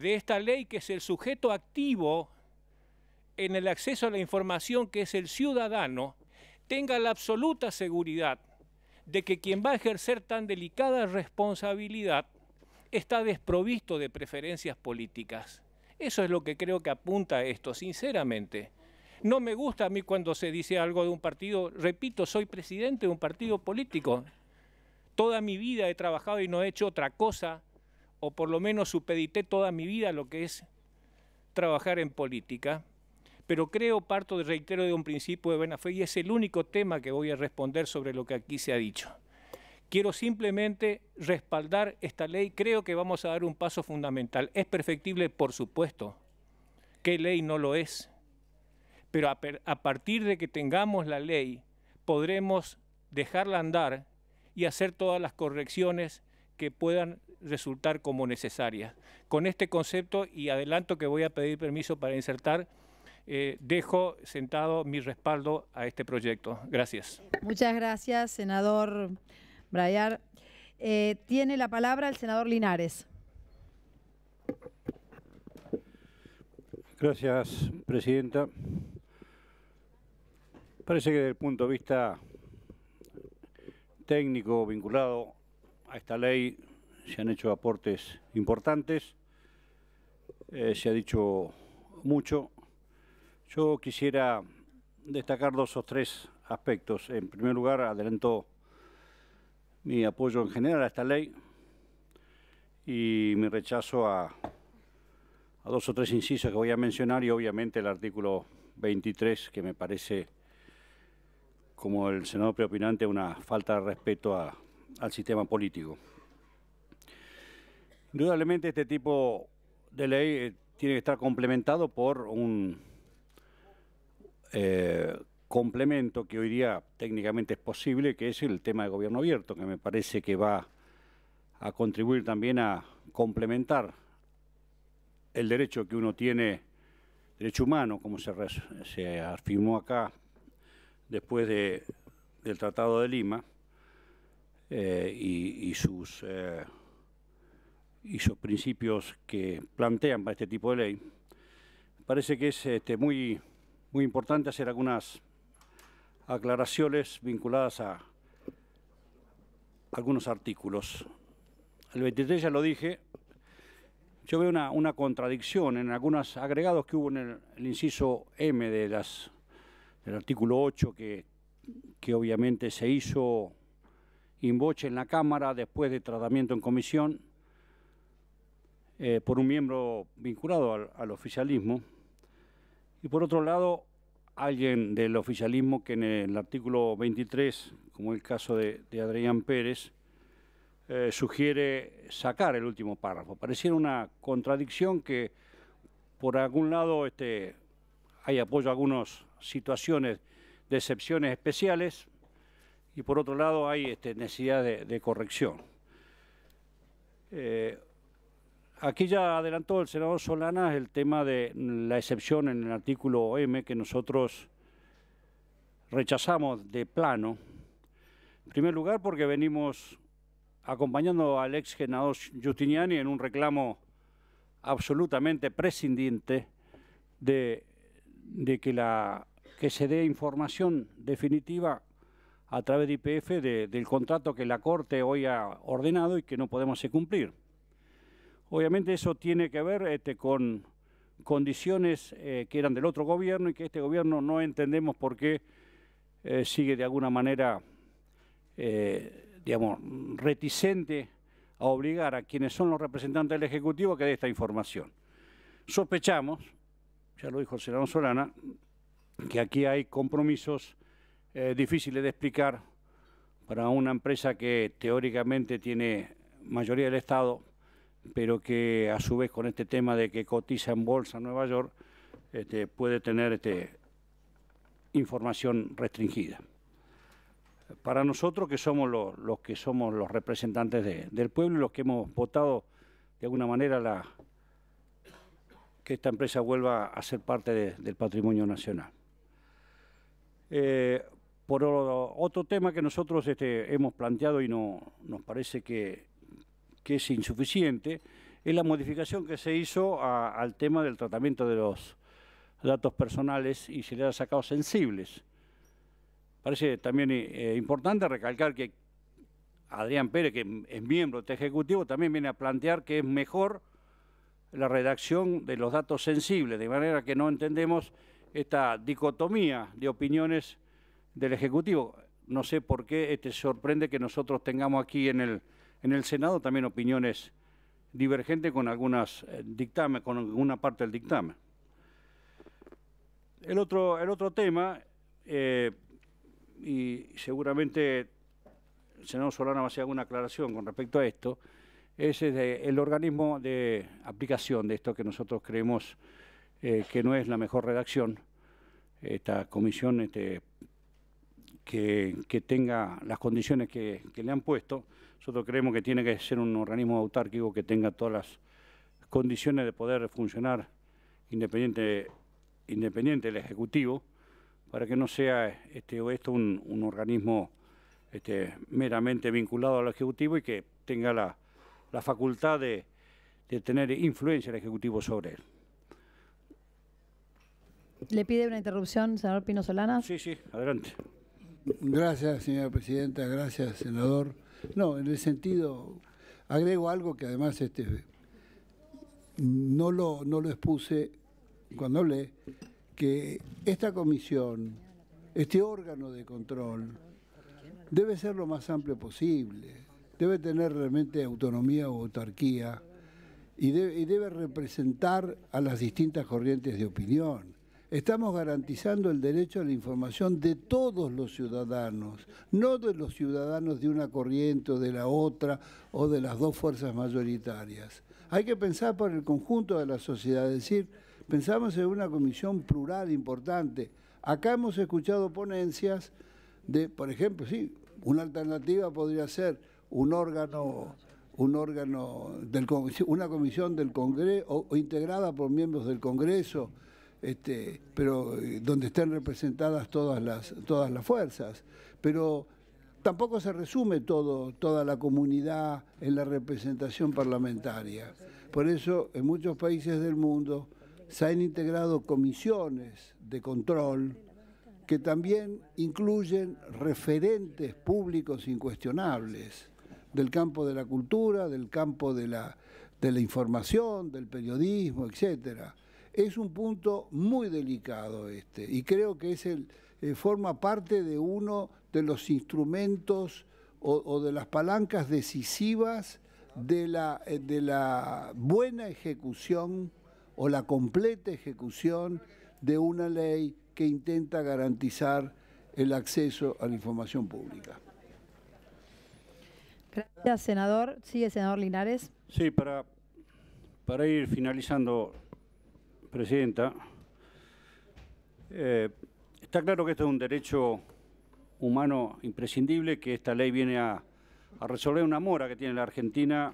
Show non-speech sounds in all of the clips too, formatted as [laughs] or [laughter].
de esta ley, que es el sujeto activo en el acceso a la información, que es el ciudadano, tenga la absoluta seguridad de que quien va a ejercer tan delicada responsabilidad está desprovisto de preferencias políticas. Eso es lo que creo que apunta a esto, sinceramente. No me gusta a mí cuando se dice algo de un partido, repito, soy presidente de un partido político. Toda mi vida he trabajado y no he hecho otra cosa o por lo menos supedité toda mi vida lo que es trabajar en política, pero creo, parto de reitero de un principio de buena fe y es el único tema que voy a responder sobre lo que aquí se ha dicho. Quiero simplemente respaldar esta ley, creo que vamos a dar un paso fundamental. Es perfectible, por supuesto, qué ley no lo es, pero a, a partir de que tengamos la ley podremos dejarla andar y hacer todas las correcciones que puedan resultar como necesarias. Con este concepto y adelanto que voy a pedir permiso para insertar, eh, dejo sentado mi respaldo a este proyecto. Gracias. Muchas gracias, senador Brayar. Eh, tiene la palabra el senador Linares. Gracias, Presidenta. Parece que desde el punto de vista técnico vinculado a esta ley se han hecho aportes importantes, eh, se ha dicho mucho. Yo quisiera destacar dos o tres aspectos. En primer lugar, adelanto mi apoyo en general a esta ley y mi rechazo a, a dos o tres incisos que voy a mencionar y obviamente el artículo 23 que me parece como el senador preopinante una falta de respeto a al sistema político. Indudablemente este tipo de ley eh, tiene que estar complementado por un eh, complemento que hoy día técnicamente es posible, que es el tema de gobierno abierto, que me parece que va a contribuir también a complementar el derecho que uno tiene, derecho humano, como se, afirmó acá después del Tratado de Lima, eh, y, sus, eh, y sus principios que plantean para este tipo de ley, parece que es este, muy, muy importante hacer algunas aclaraciones vinculadas a algunos artículos. El 23 ya lo dije, yo veo una, contradicción en algunos agregados que hubo en el, inciso M de las, del artículo 8, que, que obviamente se hizo invoche en la Cámara después de tratamiento en comisión eh, por un miembro vinculado al, oficialismo y por otro lado alguien del oficialismo que en el artículo 23, como el caso de, Adrián Pérez, eh, sugiere sacar el último párrafo. Pareciera una contradicción que por algún lado este, hay apoyo a algunas situaciones de excepciones especiales, y por otro lado hay este, necesidad de, corrección. Eh, aquí ya adelantó el senador Solana el tema de la excepción en el artículo M que nosotros rechazamos de plano. En primer lugar porque venimos acompañando al ex senador en un reclamo absolutamente prescindiente de, de que, la, que se dé información definitiva a través de IPF del contrato que la Corte hoy ha ordenado y que no podemos cumplir. Obviamente eso tiene que ver este, con condiciones eh, que eran del otro gobierno y que este gobierno no entendemos por qué eh, sigue de alguna manera, eh, digamos, reticente a obligar a quienes son los representantes del Ejecutivo a que dé esta información. Sospechamos, ya lo dijo el Solana, que aquí hay compromisos es eh, difíciles de explicar para una empresa que teóricamente tiene mayoría del Estado, pero que a su vez con este tema de que cotiza en bolsa en Nueva York, este, puede tener este, información restringida. Para nosotros que somos los, que somos los representantes del pueblo y los que hemos votado de alguna manera la, que esta empresa vuelva a ser parte del patrimonio nacional. Eh, por otro tema que nosotros este, hemos planteado y no, nos parece que, es insuficiente, es la modificación que se hizo al tema del tratamiento de los datos personales y se le ha sacado sensibles. Parece también eh, importante recalcar que Adrián Pérez, que es miembro de este Ejecutivo, también viene a plantear que es mejor la redacción de los datos sensibles, de manera que no entendemos esta dicotomía de opiniones del Ejecutivo. No sé por qué te este, sorprende que nosotros tengamos aquí en el, en el Senado también opiniones divergentes con algunas eh, dictamen, con una parte del dictamen. El otro, el otro tema, eh, y seguramente el senador Solana va a hacer alguna aclaración con respecto a esto, es el organismo de aplicación de esto que nosotros creemos eh, que no es la mejor redacción. Esta comisión este, que, tenga las condiciones que, le han puesto. Nosotros creemos que tiene que ser un organismo autárquico que tenga todas las condiciones de poder funcionar independiente, independiente del Ejecutivo, para que no sea este, esto un, organismo este, meramente vinculado al Ejecutivo y que tenga la, facultad de, tener influencia el Ejecutivo sobre él. ¿Le pide una interrupción, senador Pino Solana? Sí, sí, adelante. Gracias, señora presidenta, gracias, senador. No, en el sentido, agrego algo que además este, no, lo, expuse cuando hablé, que esta comisión, este órgano de control, debe ser lo más amplio posible, debe tener realmente autonomía o autarquía y debe, y debe representar a las distintas corrientes de opinión. Estamos garantizando el derecho a la información de todos los ciudadanos, no de los ciudadanos de una corriente o de la otra o de las dos fuerzas mayoritarias. Hay que pensar por el conjunto de la sociedad, es decir, pensamos en una comisión plural importante. Acá hemos escuchado ponencias de, por ejemplo, sí, una alternativa podría ser un órgano un órgano, una comisión del Congreso o integrada por miembros del Congreso, este, pero eh, donde estén representadas todas las, todas las fuerzas. Pero tampoco se resume todo, toda la comunidad en la representación parlamentaria. Por eso en muchos países del mundo se han integrado comisiones de control que también incluyen referentes públicos incuestionables del campo de la cultura, del campo de la, de la información, del periodismo, etcétera. Es un punto muy delicado este y creo que es el, eh, forma parte de uno de los instrumentos o, de las palancas decisivas de la, eh, de la buena ejecución o la completa ejecución de una ley que intenta garantizar el acceso a la información pública. Gracias, senador. Sigue, senador Linares. Sí, para, para ir finalizando Presidenta, eh, está claro que esto es un derecho humano imprescindible, que esta ley viene a, resolver una mora que tiene la Argentina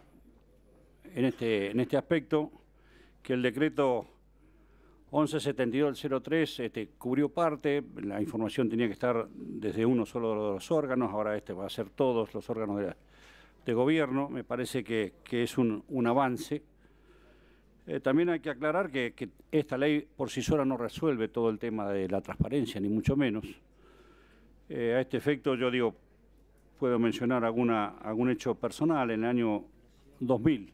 en este, en este aspecto, que el decreto 1172-03 este, cubrió parte, la información tenía que estar desde uno solo de los órganos, ahora este va a ser todos los órganos de, gobierno, me parece que, es un, un avance eh, también hay que aclarar que, esta ley por sí sola no resuelve todo el tema de la transparencia, ni mucho menos. Eh, a este efecto, yo digo, puedo mencionar algún hecho personal en el año 2000,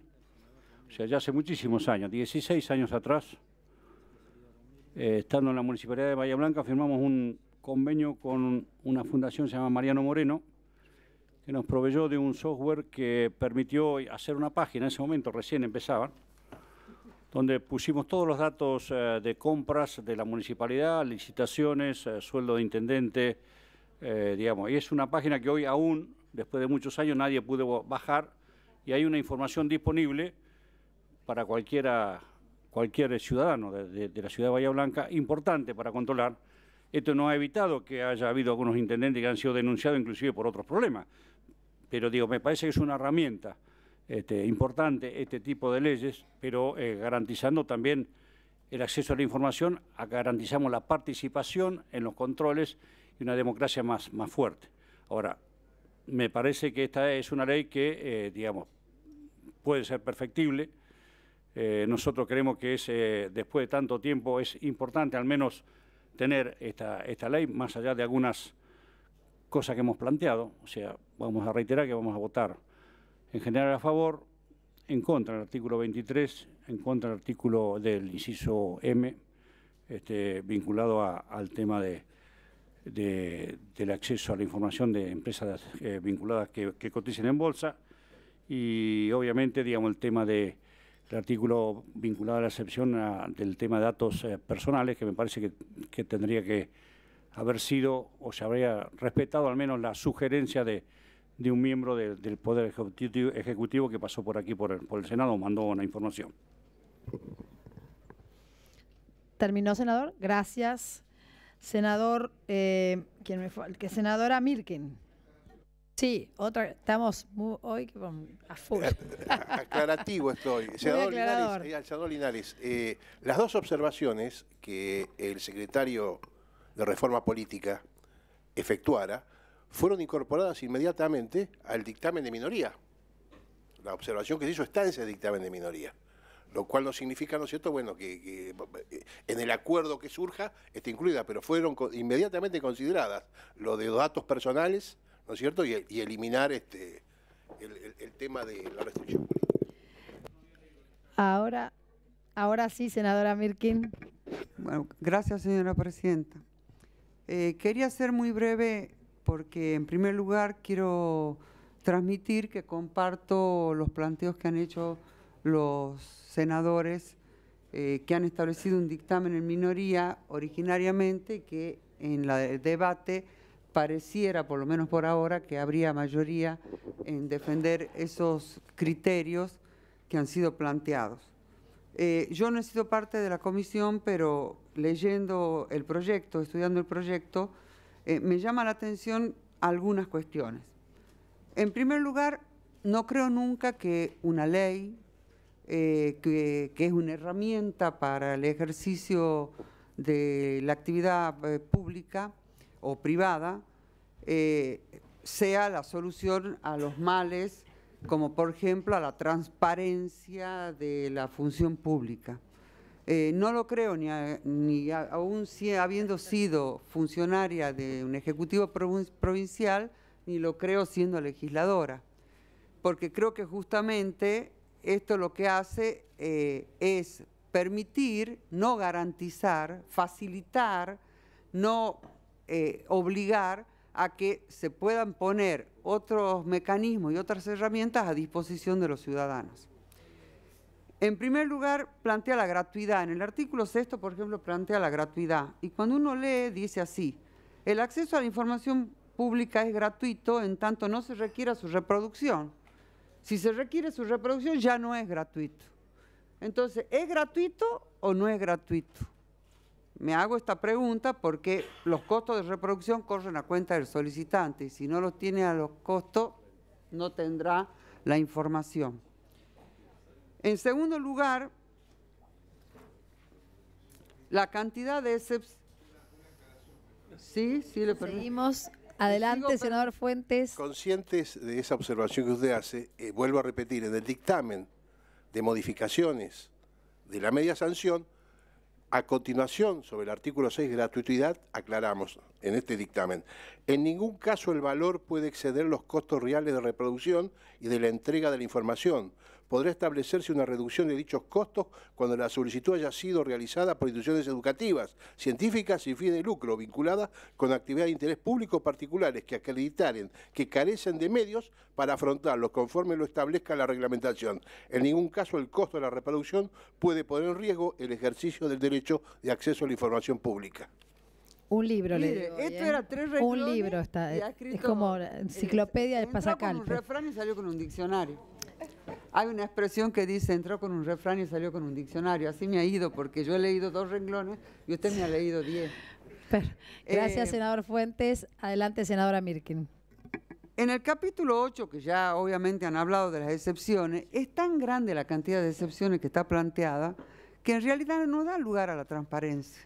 o sea, ya hace muchísimos años, 16 años atrás, eh, estando en la Municipalidad de Bahía Blanca, firmamos un convenio con una fundación se llama Mariano Moreno, que nos proveyó de un software que permitió hacer una página, en ese momento recién empezaban donde pusimos todos los datos eh, de compras de la municipalidad, licitaciones, eh, sueldo de intendente, eh, digamos. Y es una página que hoy aún, después de muchos años, nadie pudo bajar y hay una información disponible para cualquiera, cualquier ciudadano de, de la ciudad de Bahía Blanca, importante para controlar. Esto no ha evitado que haya habido algunos intendentes que han sido denunciados inclusive por otros problemas, pero digo, me parece que es una herramienta. Este, importante este tipo de leyes, pero eh, garantizando también el acceso a la información, garantizamos la participación en los controles y una democracia más, más fuerte. Ahora, me parece que esta es una ley que, eh, digamos, puede ser perfectible. Eh, nosotros creemos que es, después de tanto tiempo es importante al menos tener esta, esta ley, más allá de algunas cosas que hemos planteado. O sea, vamos a reiterar que vamos a votar en general a favor, en contra del artículo 23, en contra del artículo del inciso M, este, vinculado al tema de, del acceso a la información de empresas eh, vinculadas que, que coticen en bolsa y obviamente digamos el tema de el artículo vinculado a la excepción del tema de datos eh, personales, que me parece que, tendría que haber sido o se habría respetado al menos la sugerencia de, de un miembro del Poder ejecutivo, que pasó por aquí, por el, por el Senado, mandó una información. ¿Terminó, senador? Gracias. Senador, eh, ¿quién me fue? senadora Mirkin. Sí, otra, estamos muy, hoy a full. Eh, aclarativo estoy. Eh, senador Linares, las dos observaciones que el secretario de Reforma Política efectuara fueron incorporadas inmediatamente al dictamen de minoría. La observación que se hizo está en ese dictamen de minoría. Lo cual no significa, ¿no es cierto?, bueno, que, eh, en el acuerdo que surja esté incluida, pero fueron inmediatamente consideradas lo de datos personales, ¿no es cierto?, y, eliminar este, el, tema de la restricción Ahora, ahora sí, senadora Mirkin. Bueno, gracias, señora presidenta. Eh, quería ser muy breve porque en primer lugar quiero transmitir que comparto los planteos que han hecho los senadores eh, que han establecido un dictamen en minoría originariamente que en el debate pareciera, por lo menos por ahora, que habría mayoría en defender esos criterios que han sido planteados. Eh, yo no he sido parte de la comisión, pero leyendo el proyecto, estudiando el proyecto, eh, me llama la atención algunas cuestiones. En primer lugar, no creo nunca que una ley, eh, que, es una herramienta para el ejercicio de la actividad eh, pública o privada, sea la solución a los males, como por ejemplo a la transparencia de la función pública. Eh, no lo creo, ni, aún si, habiendo sido funcionaria de un ejecutivo provincial, ni lo creo siendo legisladora, porque creo que justamente esto lo que hace eh, es permitir, no garantizar, facilitar, no eh, obligar a que se puedan poner otros mecanismos y otras herramientas a disposición de los ciudadanos. En primer lugar, plantea la gratuidad. En el artículo sexto, por ejemplo, plantea la gratuidad. Y cuando uno lee, dice así, el acceso a la información pública es gratuito en tanto no se requiera su reproducción. Si se requiere su reproducción, ya no es gratuito. Entonces, ¿es gratuito o no es gratuito? Me hago esta pregunta porque los costos de reproducción corren a cuenta del solicitante y si no los tiene a los costos, no tendrá la información. En segundo lugar, la cantidad de ese Sí, sí, le permito. Seguimos. Adelante, senador Fuentes. Conscientes de esa observación que usted hace, eh, vuelvo a repetir, en el dictamen de modificaciones de la media sanción, a continuación, sobre el artículo 6, de gratuidad, aclaramos en este dictamen, en ningún caso el valor puede exceder los costos reales de reproducción y de la entrega de la información, podrá establecerse una reducción de dichos costos cuando la solicitud haya sido realizada por instituciones educativas, científicas y fines de lucro, vinculadas con actividades de interés público particulares que acreditaren que carecen de medios para afrontarlos conforme lo establezca la reglamentación. En ningún caso el costo de la reproducción puede poner en riesgo el ejercicio del derecho de acceso a la información pública. Un libro Esto ¿eh? era tres Un libro está. Eh, es como enciclopedia de Un refrán salió con un diccionario. Hay una expresión que dice, entró con un refrán y salió con un diccionario. Así me ha ido, porque yo he leído dos renglones y usted me ha leído diez. gracias, eh, senador Fuentes. Adelante, senadora Mirkin. En el capítulo 8, que ya obviamente han hablado de las excepciones, es tan grande la cantidad de excepciones que está planteada que en realidad no da lugar a la transparencia.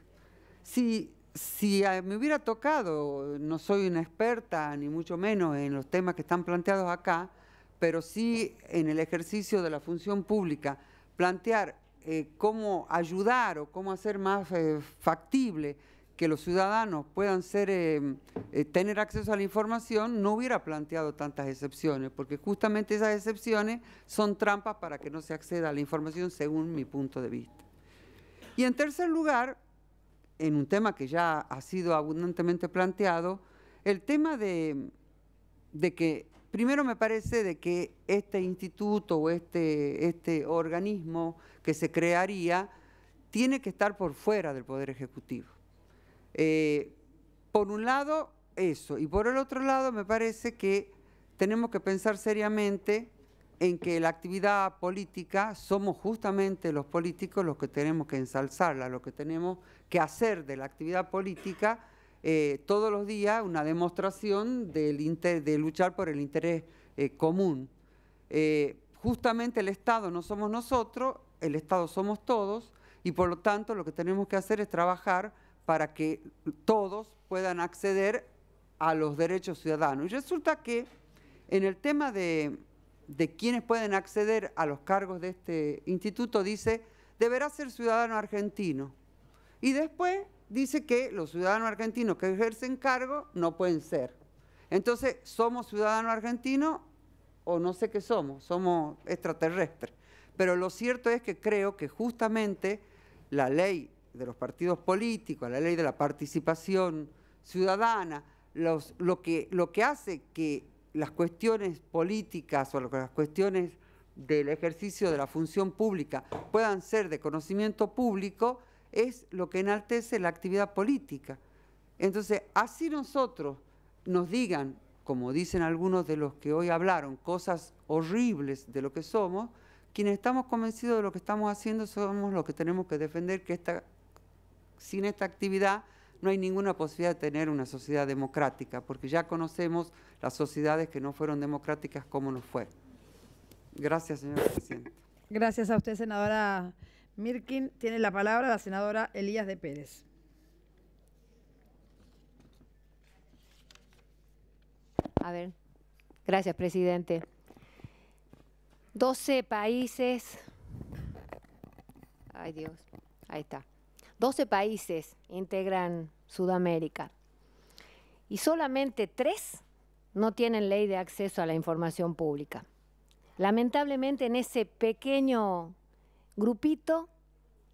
Si, si me hubiera tocado, no soy una experta, ni mucho menos en los temas que están planteados acá, pero sí en el ejercicio de la función pública, plantear eh, cómo ayudar o cómo hacer más eh, factible que los ciudadanos puedan ser, eh, tener acceso a la información, no hubiera planteado tantas excepciones, porque justamente esas excepciones son trampas para que no se acceda a la información según mi punto de vista. Y en tercer lugar, en un tema que ya ha sido abundantemente planteado, el tema de, de que Primero me parece de que este instituto o este, este, organismo que se crearía tiene que estar por fuera del Poder Ejecutivo. Eh, por un lado, eso. Y por el otro lado, me parece que tenemos que pensar seriamente en que la actividad política somos justamente los políticos los que tenemos que ensalzarla, los que tenemos que hacer de la actividad política eh, todos los días una demostración del de luchar por el interés eh, común. Eh, justamente el Estado no somos nosotros, el Estado somos todos y por lo tanto lo que tenemos que hacer es trabajar para que todos puedan acceder a los derechos ciudadanos. Y resulta que en el tema de, de quienes pueden acceder a los cargos de este instituto dice, deberá ser ciudadano argentino. Y después dice que los ciudadanos argentinos que ejercen cargo no pueden ser. Entonces, somos ciudadanos argentinos o no sé qué somos, somos extraterrestres. Pero lo cierto es que creo que justamente la ley de los partidos políticos, la ley de la participación ciudadana, lo, que, lo que hace que las cuestiones políticas o las cuestiones del ejercicio de la función pública puedan ser de conocimiento público, es lo que enaltece la actividad política. Entonces, así nosotros nos digan, como dicen algunos de los que hoy hablaron, cosas horribles de lo que somos, quienes estamos convencidos de lo que estamos haciendo somos los que tenemos que defender que sin esta actividad no hay ninguna posibilidad de tener una sociedad democrática, porque ya conocemos las sociedades que no fueron democráticas como nos fue. Gracias, señor presidente. Gracias a usted, senadora. Mirkin tiene la palabra la senadora Elías de Pérez. A ver, gracias, presidente. 12 países, ay Dios, ahí está. 12 países integran Sudamérica y solamente tres no tienen ley de acceso a la información pública. Lamentablemente en ese pequeño grupito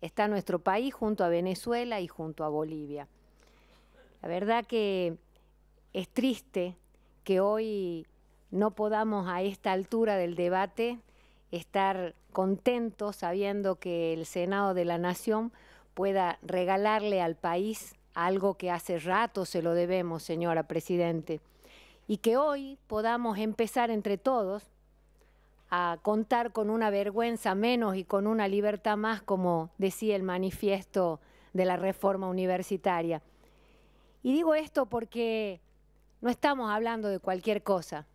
está nuestro país junto a Venezuela y junto a Bolivia. La verdad que es triste que hoy no podamos a esta altura del debate estar contentos sabiendo que el Senado de la Nación pueda regalarle al país algo que hace rato se lo debemos, señora Presidente, y que hoy podamos empezar entre todos a contar con una vergüenza menos y con una libertad más, como decía el manifiesto de la reforma universitaria. Y digo esto porque no estamos hablando de cualquier cosa.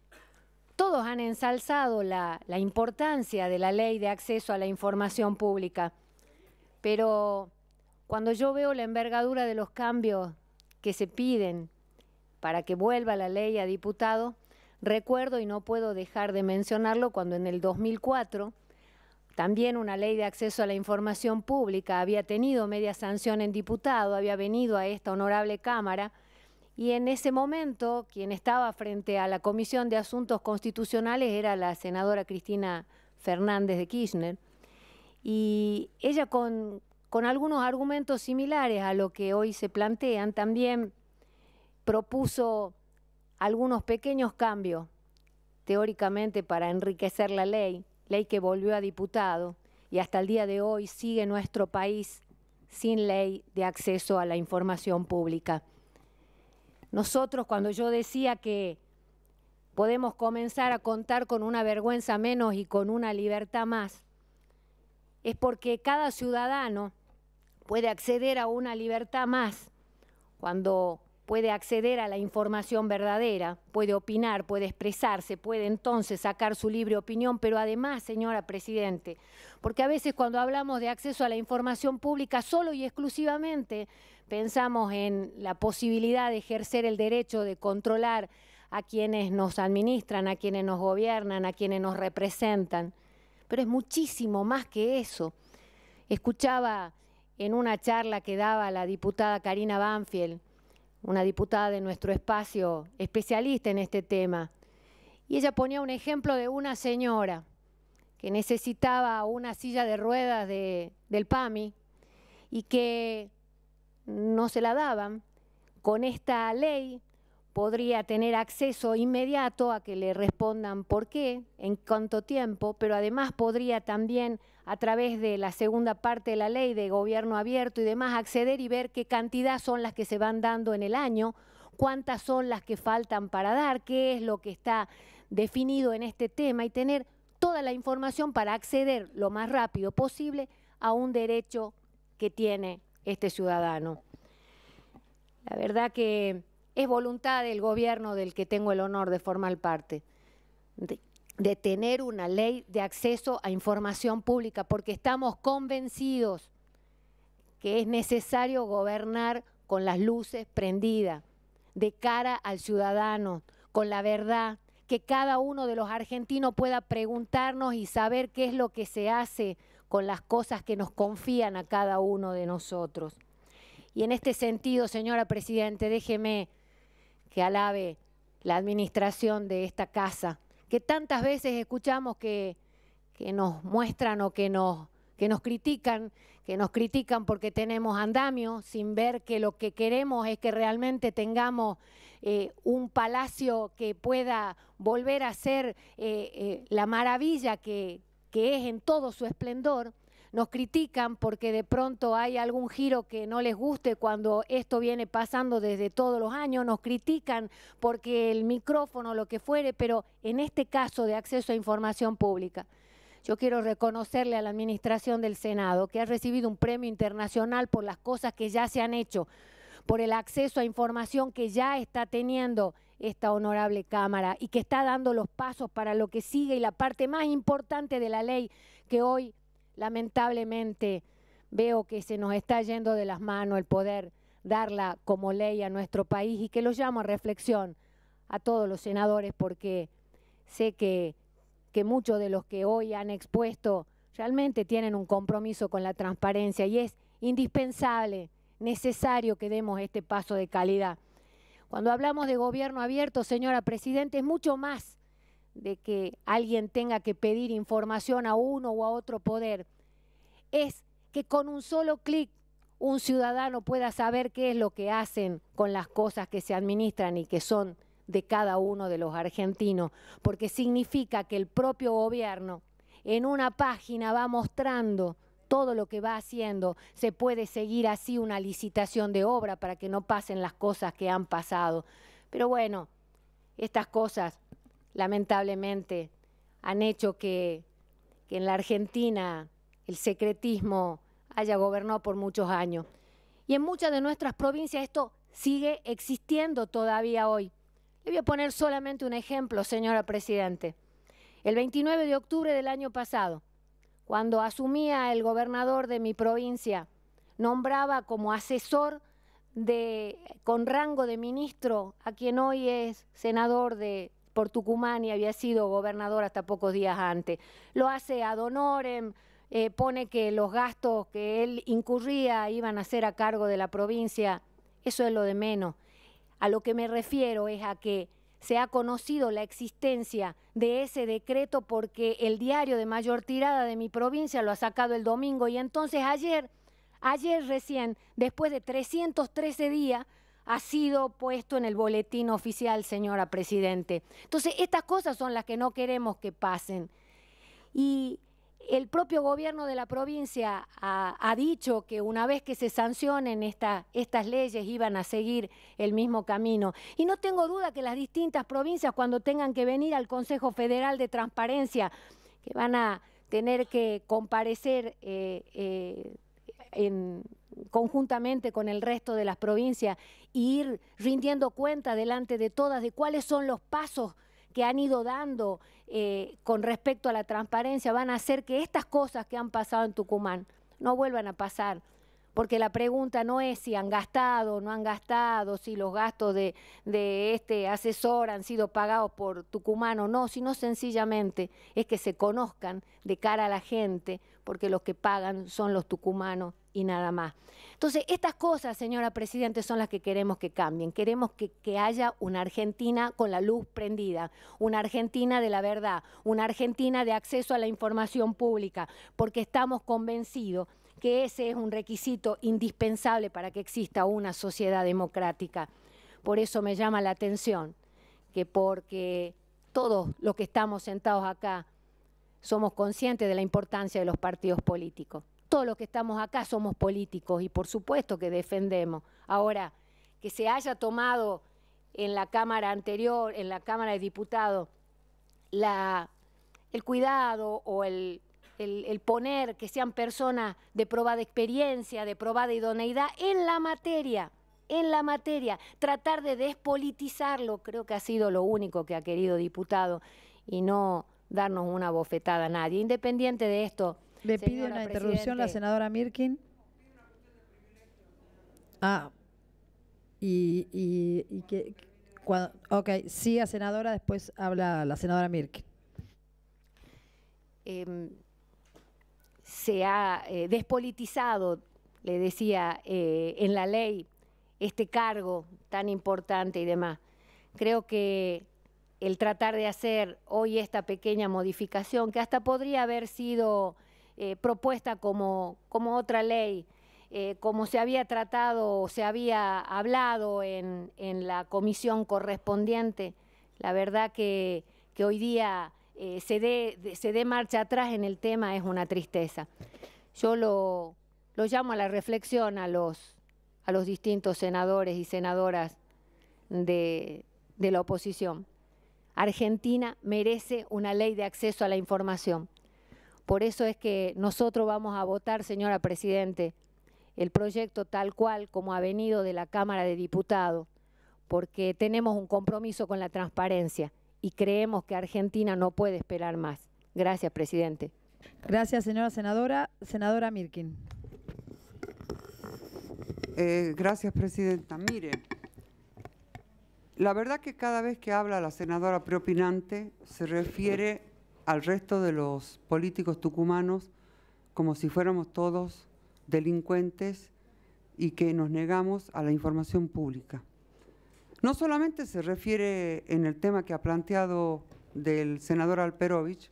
Todos han ensalzado la, importancia de la ley de acceso a la información pública, pero cuando yo veo la envergadura de los cambios que se piden para que vuelva la ley a diputado, Recuerdo, y no puedo dejar de mencionarlo, cuando en el 2004 también una ley de acceso a la información pública había tenido media sanción en diputado, había venido a esta honorable Cámara, y en ese momento quien estaba frente a la Comisión de Asuntos Constitucionales era la senadora Cristina Fernández de Kirchner, y ella con, con algunos argumentos similares a lo que hoy se plantean también propuso algunos pequeños cambios, teóricamente para enriquecer la ley, ley que volvió a diputado y hasta el día de hoy sigue nuestro país sin ley de acceso a la información pública. Nosotros, cuando yo decía que podemos comenzar a contar con una vergüenza menos y con una libertad más, es porque cada ciudadano puede acceder a una libertad más cuando puede acceder a la información verdadera, puede opinar, puede expresarse, puede entonces sacar su libre opinión, pero además, señora Presidente, porque a veces cuando hablamos de acceso a la información pública solo y exclusivamente pensamos en la posibilidad de ejercer el derecho de controlar a quienes nos administran, a quienes nos gobiernan, a quienes nos representan, pero es muchísimo más que eso. Escuchaba en una charla que daba la diputada Karina Banfield, una diputada de nuestro espacio, especialista en este tema, y ella ponía un ejemplo de una señora que necesitaba una silla de ruedas del PAMI y que no se la daban. Con esta ley podría tener acceso inmediato a que le respondan por qué, en cuánto tiempo, pero además podría también a través de la segunda parte de la ley de gobierno abierto y demás, acceder y ver qué cantidad son las que se van dando en el año, cuántas son las que faltan para dar, qué es lo que está definido en este tema y tener toda la información para acceder lo más rápido posible a un derecho que tiene este ciudadano. La verdad que es voluntad del gobierno del que tengo el honor de formar parte, de tener una ley de acceso a información pública, porque estamos convencidos que es necesario gobernar con las luces prendidas, de cara al ciudadano, con la verdad, que cada uno de los argentinos pueda preguntarnos y saber qué es lo que se hace con las cosas que nos confían a cada uno de nosotros. Y en este sentido, señora Presidente, déjeme que alabe la administración de esta casa que tantas veces escuchamos que, nos muestran o que nos, que nos critican, que nos critican porque tenemos andamio, sin ver que lo que queremos es que realmente tengamos eh, un palacio que pueda volver a ser eh, eh, la maravilla que es en todo su esplendor nos critican porque de pronto hay algún giro que no les guste cuando esto viene pasando desde todos los años, nos critican porque el micrófono, lo que fuere, pero en este caso de acceso a información pública. Yo quiero reconocerle a la Administración del Senado que ha recibido un premio internacional por las cosas que ya se han hecho, por el acceso a información que ya está teniendo esta honorable Cámara y que está dando los pasos para lo que sigue y la parte más importante de la ley que hoy lamentablemente veo que se nos está yendo de las manos el poder darla como ley a nuestro país y que lo llamo a reflexión a todos los senadores porque sé que, que muchos de los que hoy han expuesto realmente tienen un compromiso con la transparencia y es indispensable, necesario que demos este paso de calidad. Cuando hablamos de gobierno abierto, señora Presidenta, es mucho más de que alguien tenga que pedir información a uno o a otro poder, es que con un solo clic un ciudadano pueda saber qué es lo que hacen con las cosas que se administran y que son de cada uno de los argentinos, porque significa que el propio gobierno en una página va mostrando todo lo que va haciendo, se puede seguir así una licitación de obra para que no pasen las cosas que han pasado. Pero bueno, estas cosas lamentablemente han hecho que, en la Argentina el secretismo haya gobernado por muchos años. Y en muchas de nuestras provincias esto sigue existiendo todavía hoy. Le voy a poner solamente un ejemplo, señora Presidente. El 29 de octubre del año pasado, cuando asumía el gobernador de mi provincia, nombraba como asesor de, con rango de ministro a quien hoy es senador de por Tucumán y había sido gobernador hasta pocos días antes. Lo hace ad honorem, eh, pone que los gastos que él incurría iban a ser a cargo de la provincia. Eso es lo de menos. A lo que me refiero es a que se ha conocido la existencia de ese decreto porque el diario de mayor tirada de mi provincia lo ha sacado el domingo y entonces ayer, ayer recién, después de 313 días, ha sido puesto en el boletín oficial, señora Presidente. Entonces, estas cosas son las que no queremos que pasen. Y el propio gobierno de la provincia ha, dicho que una vez que se sancionen estas leyes iban a seguir el mismo camino. Y no tengo duda que las distintas provincias cuando tengan que venir al Consejo Federal de Transparencia, que van a tener que comparecer eh, eh, en conjuntamente con el resto de las provincias ir rindiendo cuenta delante de todas de cuáles son los pasos que han ido dando eh, con respecto a la transparencia van a hacer que estas cosas que han pasado en Tucumán no vuelvan a pasar. Porque la pregunta no es si han gastado, o no han gastado, si los gastos de, de este asesor han sido pagados por Tucumán o no, sino sencillamente es que se conozcan de cara a la gente porque los que pagan son los tucumanos y nada más. Entonces, estas cosas, señora Presidente, son las que queremos que cambien. Queremos que, haya una Argentina con la luz prendida, una Argentina de la verdad, una Argentina de acceso a la información pública, porque estamos convencidos que ese es un requisito indispensable para que exista una sociedad democrática. Por eso me llama la atención que porque todos los que estamos sentados acá somos conscientes de la importancia de los partidos políticos. Todos los que estamos acá somos políticos y por supuesto que defendemos. Ahora, que se haya tomado en la Cámara anterior, en la Cámara de Diputados, el cuidado o el, el, poner que sean personas de probada experiencia, de probada idoneidad en la materia, en la materia, tratar de despolitizarlo, creo que ha sido lo único que ha querido diputado y no darnos una bofetada a nadie. Independiente de esto. Le pide una interrupción la senadora Mirkin. Ah, y, y, que, cuando, ok, siga senadora, después habla la senadora Mirkin. Em, se ha eh, despolitizado, le decía, eh, en la ley este cargo tan importante y demás. Creo que el tratar de hacer hoy esta pequeña modificación, que hasta podría haber sido eh, propuesta como, otra ley, eh, como se había tratado o se había hablado en, la comisión correspondiente, la verdad que, hoy día eh, se, dé, marcha atrás en el tema es una tristeza. Yo lo, llamo a la reflexión a los, distintos senadores y senadoras de la oposición. Argentina merece una ley de acceso a la información. Por eso es que nosotros vamos a votar, señora Presidente, el proyecto tal cual como ha venido de la Cámara de Diputados, porque tenemos un compromiso con la transparencia y creemos que Argentina no puede esperar más. Gracias, Presidente. Gracias, señora senadora. Senadora Mirkin. Eh, gracias, Presidenta. Mire. La verdad que cada vez que habla la senadora preopinante se refiere al resto de los políticos tucumanos como si fuéramos todos delincuentes y que nos negamos a la información pública. No solamente se refiere en el tema que ha planteado del senador Alperovich,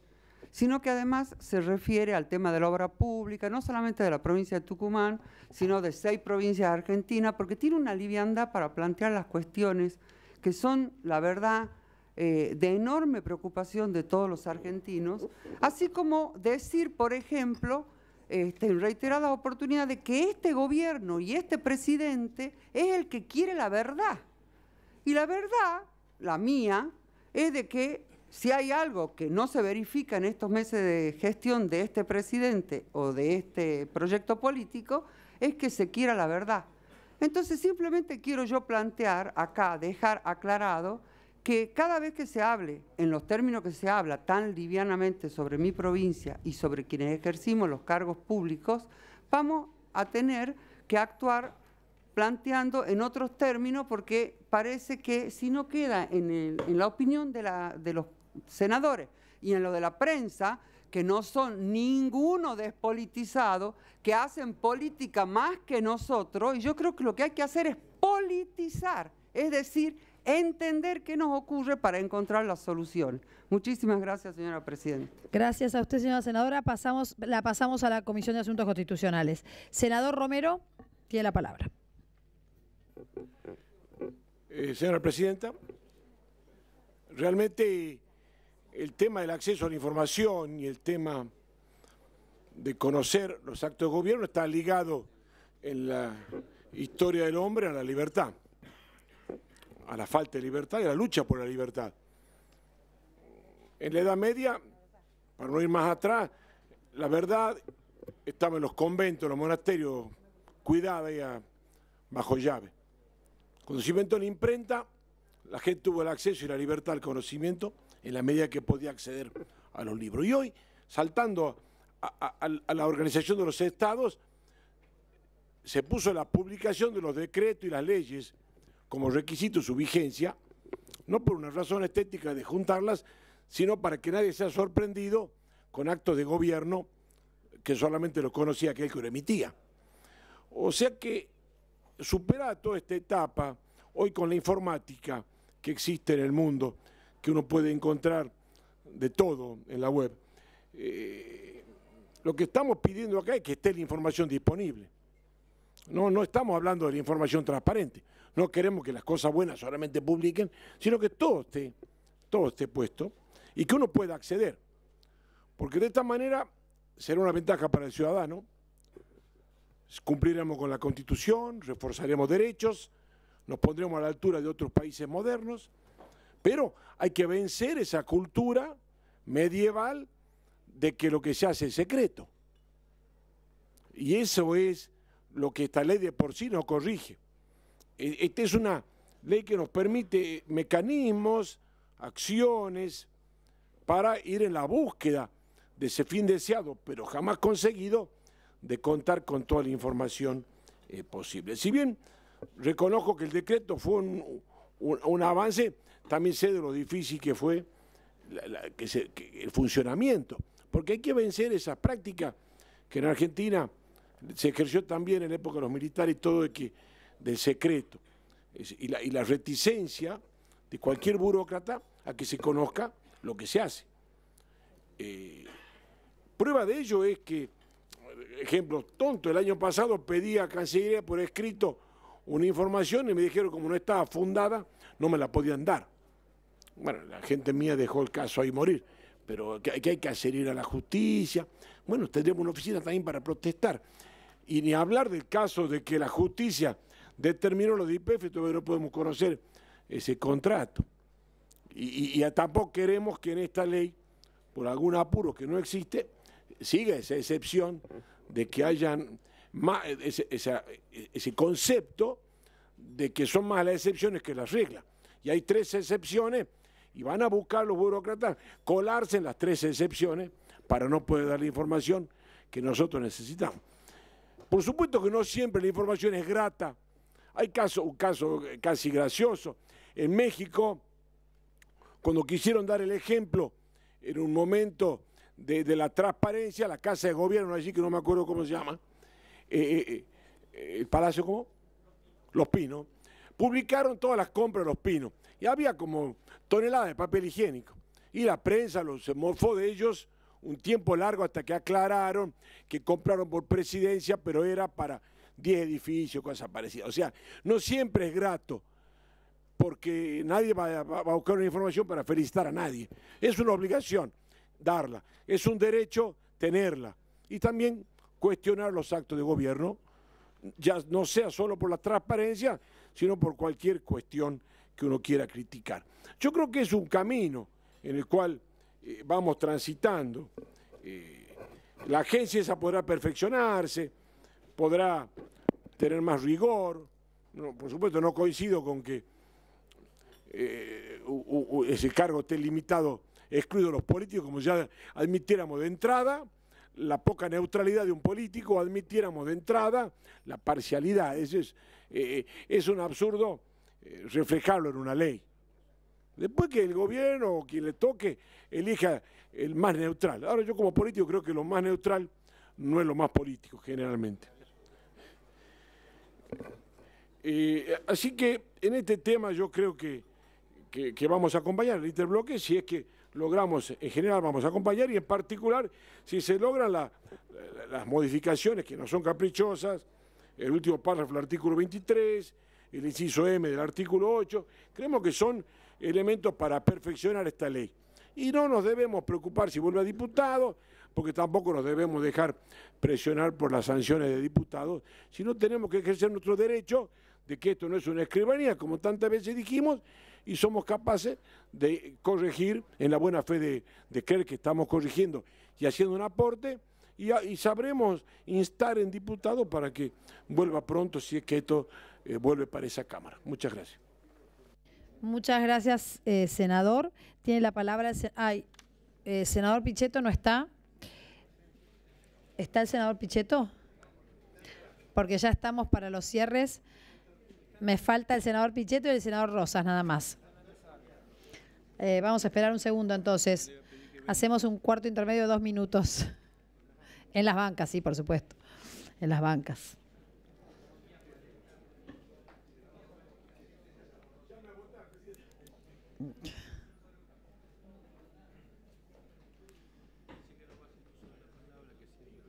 sino que además se refiere al tema de la obra pública, no solamente de la provincia de Tucumán, sino de seis provincias de Argentina, porque tiene una liviandad para plantear las cuestiones que son, la verdad, eh, de enorme preocupación de todos los argentinos, así como decir, por ejemplo, este, en reiteradas oportunidades, que este gobierno y este presidente es el que quiere la verdad. Y la verdad, la mía, es de que si hay algo que no se verifica en estos meses de gestión de este presidente o de este proyecto político, es que se quiera la verdad. Entonces simplemente quiero yo plantear acá, dejar aclarado que cada vez que se hable, en los términos que se habla tan livianamente sobre mi provincia y sobre quienes ejercimos los cargos públicos, vamos a tener que actuar planteando en otros términos porque parece que si no queda en, la opinión de los senadores y en lo de la prensa, que no son ninguno despolitizado, que hacen política más que nosotros, y yo creo que lo que hay que hacer es politizar, es decir, entender qué nos ocurre para encontrar la solución. Muchísimas gracias, señora presidenta. Gracias a usted, señora senadora. Pasamos, la pasamos a la Comisión de Asuntos Constitucionales. Senador Romero, tiene la palabra. Eh, señora presidenta, realmente el tema del acceso a la información y el tema de conocer los actos de gobierno está ligado en la historia del hombre a la libertad, a la falta de libertad y a la lucha por la libertad. En la Edad Media, para no ir más atrás, la verdad estaba en los conventos, en los monasterios, cuidada y bajo llave. Cuando se inventó la imprenta, la gente tuvo el acceso y la libertad al conocimiento en la medida que podía acceder a los libros. Y hoy, saltando a, la organización de los estados, se puso la publicación de los decretos y las leyes como requisito su vigencia, no por una razón estética de juntarlas, sino para que nadie sea sorprendido con actos de gobierno que solamente lo conocía aquel que lo emitía. O sea que superada toda esta etapa, hoy con la informática que existe en el mundo, que uno puede encontrar de todo en la web. Eh, lo que estamos pidiendo acá es que esté la información disponible. No, no estamos hablando de la información transparente. No queremos que las cosas buenas solamente publiquen, sino que todo esté, todo esté puesto y que uno pueda acceder. Porque de esta manera será una ventaja para el ciudadano. Cumpliremos con la Constitución, reforzaremos derechos, nos pondremos a la altura de otros países modernos pero hay que vencer esa cultura medieval de que lo que se hace es secreto. Y eso es lo que esta ley de por sí nos corrige. E, esta es una ley que nos permite mecanismos, acciones, para ir en la búsqueda de ese fin deseado, pero jamás conseguido, de contar con toda la información eh, posible. Si bien reconozco que el decreto fue un, un avance, también sé de lo difícil que fue el funcionamiento, porque hay que vencer esas prácticas que en Argentina se ejerció también en época de los militares todo de que, del secreto y la, reticencia de cualquier burócrata a que se conozca lo que se hace. Eh, prueba de ello es que, ejemplo tonto, el año pasado pedí a Cancillería por escrito una información y me dijeron como no estaba fundada, no me la podían dar. Bueno, la gente mía dejó el caso ahí morir, pero que, hay que hacer ir a la justicia. Bueno, tendremos una oficina también para protestar. Y ni hablar del caso de que la justicia determinó lo de IPF, todavía no podemos conocer ese contrato. Y, tampoco queremos que en esta ley, por algún apuro que no existe, siga esa excepción de que hayan más, ese concepto de que son más las excepciones que las reglas. Y hay tres excepciones y van a buscar los burócratas colarse en las tres excepciones para no poder dar la información que nosotros necesitamos. Por supuesto que no siempre la información es grata. Hay caso, un caso casi gracioso. En México, cuando quisieron dar el ejemplo en un momento de, la transparencia, la Casa de Gobierno allí, que no me acuerdo cómo se llama, eh, eh, eh, el Palacio, ¿cómo? Los Pinos. Publicaron todas las compras de los Pinos. Y había como toneladas de papel higiénico. Y la prensa los mofó de ellos un tiempo largo hasta que aclararon que compraron por presidencia, pero era para 10 edificios, cosas parecidas. O sea, no siempre es grato, porque nadie va, a buscar una información para felicitar a nadie. Es una obligación darla, es un derecho tenerla. Y también cuestionar los actos de gobierno, ya no sea solo por la transparencia, sino por cualquier cuestión que uno quiera criticar. Yo creo que es un camino en el cual eh, vamos transitando. Eh, la agencia esa podrá perfeccionarse, podrá tener más rigor. por supuesto, no coincido con que eh, ese cargo esté limitado, excluido los políticos, como ya admitiéramos de entrada la poca neutralidad de un político, admitiéramos de entrada la parcialidad. Eso es, es un absurdo eh, reflejarlo en una ley. Después que el gobierno o quien le toque elija el más neutral. Ahora yo como político creo que lo más neutral no es lo más político generalmente. Eh, así que en este tema yo creo que, que, vamos a acompañar el interbloque, si es que logramos, en general vamos a acompañar y en particular si se logran las modificaciones que no son caprichosas, el último párrafo del artículo 23, el inciso M del artículo 8, creemos que son elementos para perfeccionar esta ley. Y no nos debemos preocupar si vuelve a diputado, porque tampoco nos debemos dejar presionar por las sanciones de diputados, sino tenemos que ejercer nuestro derecho de que esto no es una escribanía, como tantas veces dijimos, y somos capaces de corregir en la buena fe de, creer que estamos corrigiendo y haciendo un aporte, y, y sabremos instar en diputado para que vuelva pronto si es que esto eh, vuelve para esa Cámara. Muchas gracias. Muchas gracias, eh, senador. Tiene la palabra. El eh, senador Pichetto no está. ¿Está el senador Pichetto? Porque ya estamos para los cierres. Me falta el senador Pichetto y el senador Rosas, nada más. vamos a esperar un segundo entonces. Hacemos un cuarto intermedio de dos minutos. [laughs] En las bancas, sí, por supuesto. En las bancas.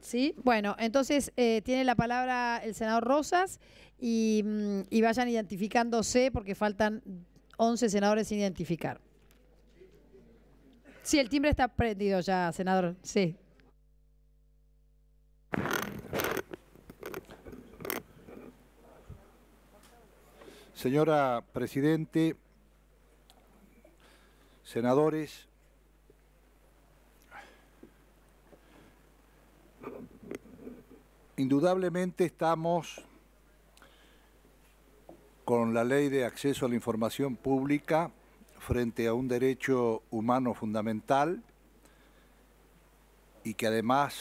Sí, bueno, entonces eh, tiene la palabra el senador Rosas y, mm, vayan identificándose porque faltan 11 senadores sin identificar. Sí, el timbre está prendido ya, senador. Sí. Señora Presidente, senadores. Indudablemente estamos con la ley de acceso a la información pública frente a un derecho humano fundamental y que además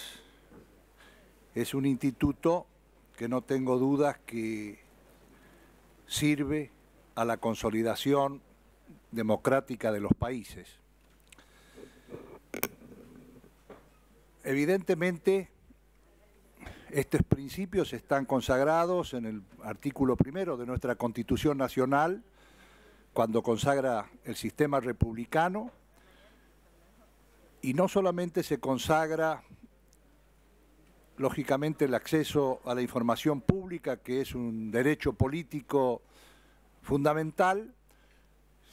es un instituto que no tengo dudas que sirve a la consolidación democrática de los países. Evidentemente, estos principios están consagrados en el artículo primero de nuestra Constitución Nacional, cuando consagra el sistema republicano, y no solamente se consagra, lógicamente, el acceso a la información pública, que es un derecho político fundamental,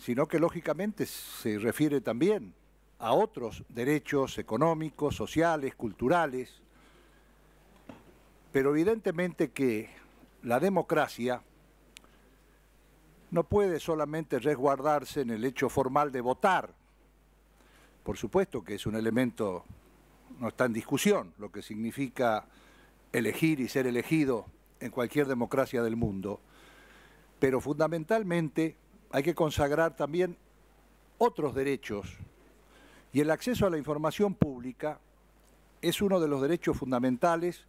sino que lógicamente se refiere también a otros derechos económicos, sociales, culturales, pero evidentemente que la democracia no puede solamente resguardarse en el hecho formal de votar. Por supuesto que es un elemento, no está en discusión, lo que significa elegir y ser elegido en cualquier democracia del mundo, pero fundamentalmente hay que consagrar también otros derechos y el acceso a la información pública es uno de los derechos fundamentales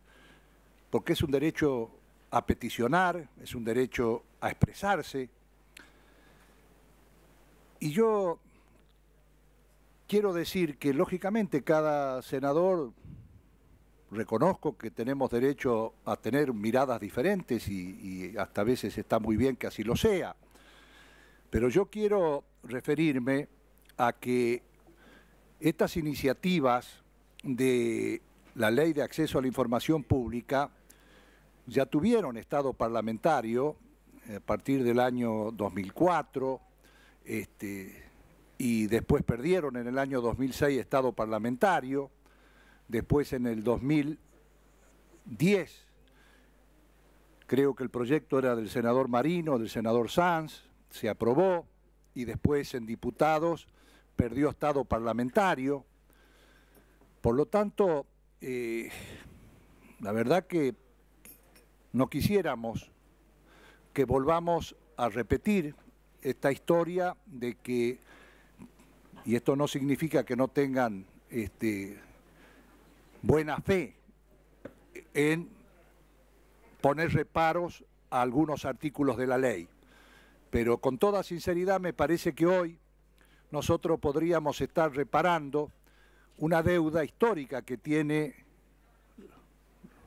porque es un derecho a peticionar, es un derecho a expresarse. Y yo quiero decir que lógicamente cada senador reconozco que tenemos derecho a tener miradas diferentes y, hasta a veces está muy bien que así lo sea. Pero yo quiero referirme a que estas iniciativas de la ley de acceso a la información pública ya tuvieron estado parlamentario eh, a partir del año 2004 este, y después perdieron en el año 2006 estado parlamentario, después en el 2010 creo que el proyecto era del senador Marino, del senador Sanz, se aprobó y después en diputados perdió estado parlamentario. Por lo tanto, eh, la verdad que no quisiéramos que volvamos a repetir esta historia de que, y esto no significa que no tengan este, buena fe en poner reparos a algunos artículos de la ley. Pero con toda sinceridad me parece que hoy nosotros podríamos estar reparando una deuda histórica que tiene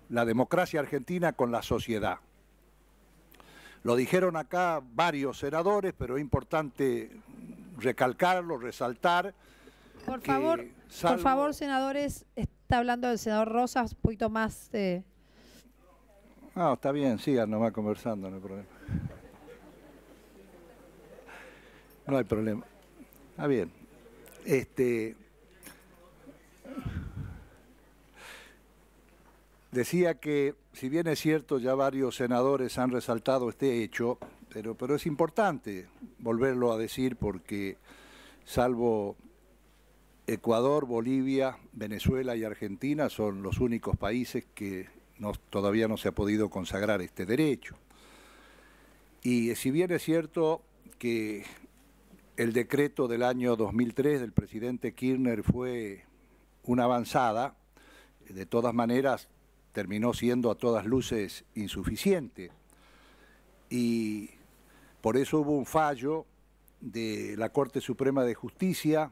la democracia argentina con la sociedad. Lo dijeron acá varios senadores, pero es importante recalcarlo, resaltar. Por favor, por favor, senadores, está hablando el senador Rosas, un poquito más... Eh. Ah, está bien, sigan nomás conversando, no hay problema. No hay problema. Ah, bien. Este, decía que, si bien es cierto, ya varios senadores han resaltado este hecho, pero, pero es importante volverlo a decir porque, salvo Ecuador, Bolivia, Venezuela y Argentina, son los únicos países que todavía no se ha podido consagrar este derecho. Y si bien es cierto que el decreto del año 2003 del presidente Kirchner fue una avanzada, de todas maneras terminó siendo a todas luces insuficiente y por eso hubo un fallo de la Corte Suprema de Justicia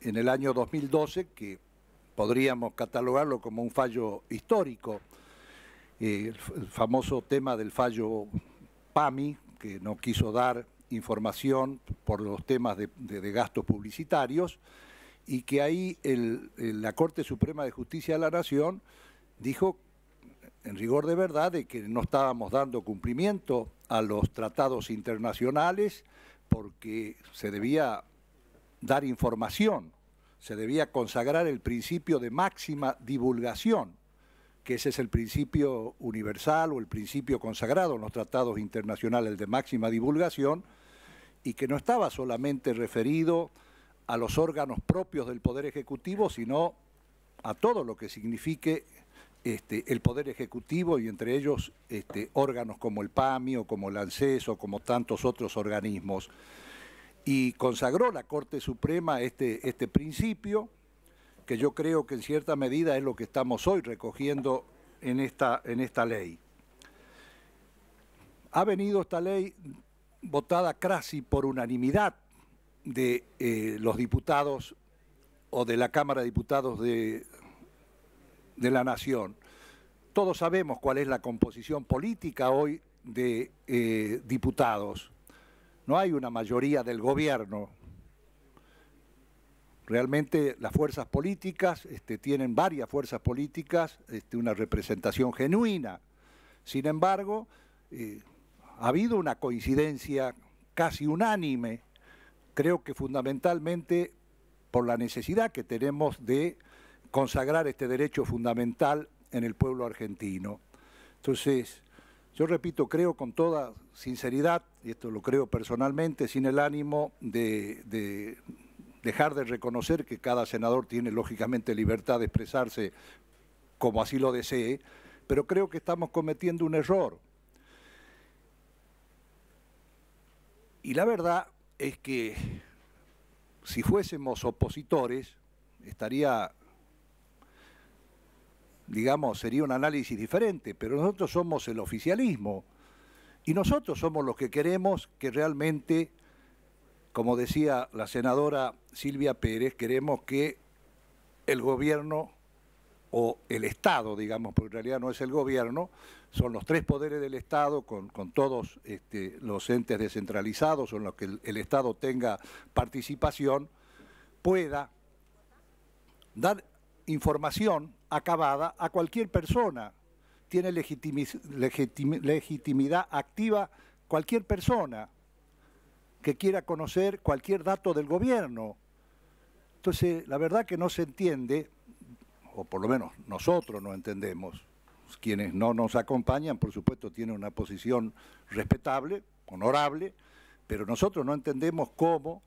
en el año 2012 que podríamos catalogarlo como un fallo histórico, eh, el famoso tema del fallo PAMI, que no quiso dar información por los temas de, gastos publicitarios y que ahí la Corte Suprema de Justicia de la Nación dijo, en rigor de verdad, de que no estábamos dando cumplimiento a los tratados internacionales porque se debía dar información, se debía consagrar el principio de máxima divulgación, que ese es el principio universal o el principio consagrado en los tratados internacionales de máxima divulgación, y que no estaba solamente referido a los órganos propios del Poder Ejecutivo, sino a todo lo que signifique este, el Poder Ejecutivo y entre ellos este, órganos como el PAMI o como el ANSES o como tantos otros organismos. Y consagró la Corte Suprema este, este principio, que yo creo que en cierta medida es lo que estamos hoy recogiendo en esta, en esta ley. Ha venido esta ley votada casi por unanimidad de eh, los diputados o de la Cámara de Diputados de, de la Nación. Todos sabemos cuál es la composición política hoy de eh, diputados. No hay una mayoría del gobierno. Realmente las fuerzas políticas este, tienen varias fuerzas políticas, este, una representación genuina. Sin embargo, eh, ha habido una coincidencia casi unánime, creo que fundamentalmente por la necesidad que tenemos de consagrar este derecho fundamental en el pueblo argentino. Entonces, yo repito, creo con toda sinceridad, y esto lo creo personalmente, sin el ánimo de, dejar de reconocer que cada senador tiene lógicamente libertad de expresarse como así lo desee, pero creo que estamos cometiendo un error. Y la verdad es que si fuésemos opositores, estaría, digamos, sería un análisis diferente, pero nosotros somos el oficialismo y nosotros somos los que queremos que realmente, como decía la senadora Silvia Pérez, queremos que el gobierno o el Estado, digamos, porque en realidad no es el gobierno, son los tres poderes del Estado con, todos este, los entes descentralizados en los que el, Estado tenga participación, pueda dar información acabada a cualquier persona. Tiene legitimidad activa cualquier persona que quiera conocer cualquier dato del gobierno. Entonces, la verdad que no se entiende o por lo menos nosotros no entendemos, quienes no nos acompañan, por supuesto, tienen una posición respetable, honorable, pero nosotros no entendemos cómo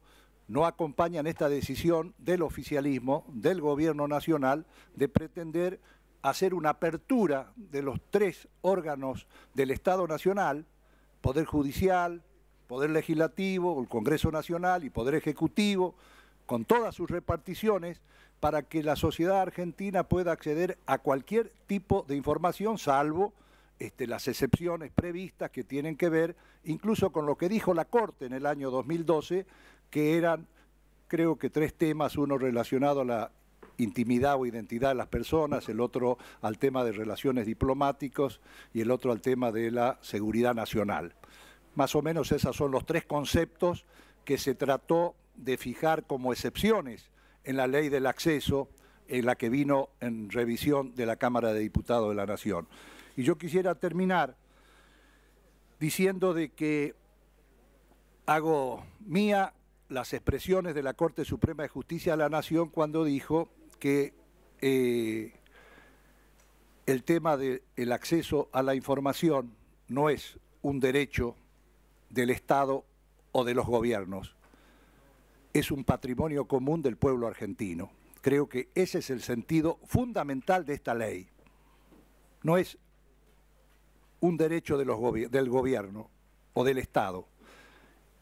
no acompañan esta decisión del oficialismo, del gobierno nacional, de pretender hacer una apertura de los tres órganos del Estado Nacional, Poder Judicial, Poder Legislativo, el Congreso Nacional y Poder Ejecutivo, con todas sus reparticiones, para que la sociedad argentina pueda acceder a cualquier tipo de información, salvo este, las excepciones previstas que tienen que ver incluso con lo que dijo la Corte en el año 2012, que eran, creo que tres temas, uno relacionado a la intimidad o identidad de las personas, el otro al tema de relaciones diplomáticos y el otro al tema de la seguridad nacional. Más o menos esos son los tres conceptos que se trató de fijar como excepciones en la ley del acceso, en la que vino en revisión de la Cámara de Diputados de la Nación. Y yo quisiera terminar diciendo de que hago mía las expresiones de la Corte Suprema de Justicia de la Nación cuando dijo que eh, el tema del acceso a la información no es un derecho del Estado o de los gobiernos, es un patrimonio común del pueblo argentino. Creo que ese es el sentido fundamental de esta ley. No es un derecho de del gobierno o del Estado,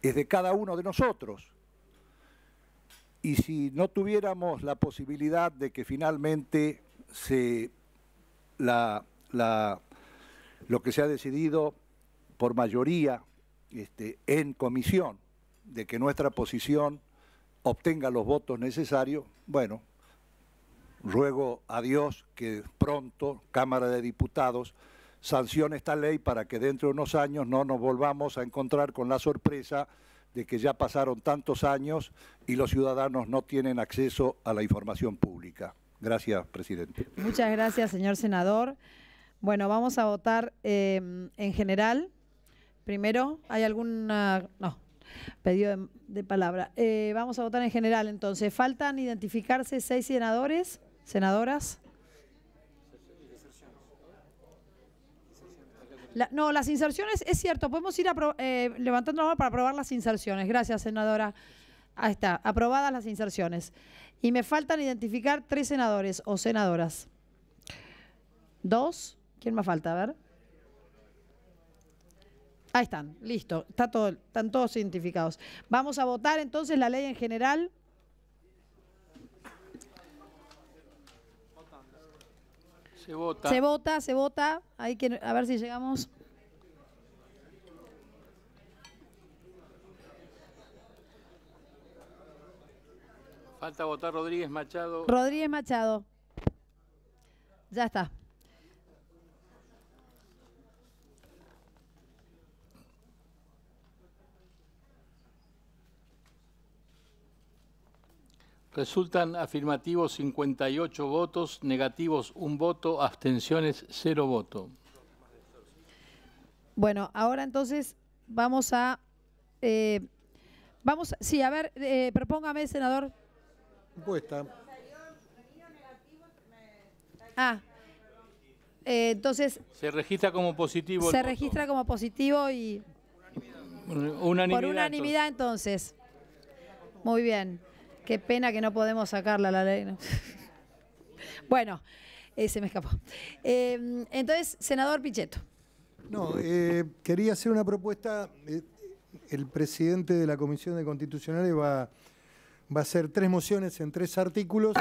es de cada uno de nosotros. Y si no tuviéramos la posibilidad de que finalmente se, la, lo que se ha decidido por mayoría este, en comisión, de que nuestra posición obtenga los votos necesarios, bueno, ruego a Dios que pronto Cámara de Diputados sancione esta ley para que dentro de unos años no nos volvamos a encontrar con la sorpresa de que ya pasaron tantos años y los ciudadanos no tienen acceso a la información pública. Gracias, presidente. Muchas gracias, señor senador. Bueno, vamos a votar eh, en general. Primero, ¿hay alguna...? No, pedido de, palabra. Eh, vamos a votar en general entonces. Faltan identificarse seis senadores, senadoras. no, las inserciones, es cierto, podemos ir eh, levantando la mano para aprobar las inserciones. Gracias, senadora. Ahí está, aprobadas las inserciones. Y me faltan identificar tres senadores o senadoras. Dos, ¿quién más falta? A ver. Ahí están, listo, está todo, están todos identificados. Vamos a votar entonces la ley en general. Se vota. Se vota, se vota. Hay que, a ver si llegamos. Falta votar Rodríguez Machado. Rodríguez Machado. Ya está. Resultan afirmativos 58 votos, negativos un voto, abstenciones cero voto. Bueno, ahora entonces vamos a... Eh, vamos, sí, a ver, eh, propóngame, senador. Ah, eh, entonces... Se registra como positivo. Se registra como positivo y... Por unanimidad entonces. Muy bien. Qué pena que no podemos sacarla la ley. [laughs] bueno, eh, se me escapó. Eh, entonces, senador Pichetto. No, eh, quería hacer una propuesta. El presidente de la Comisión de Constitucionales va, va a hacer tres mociones en tres artículos.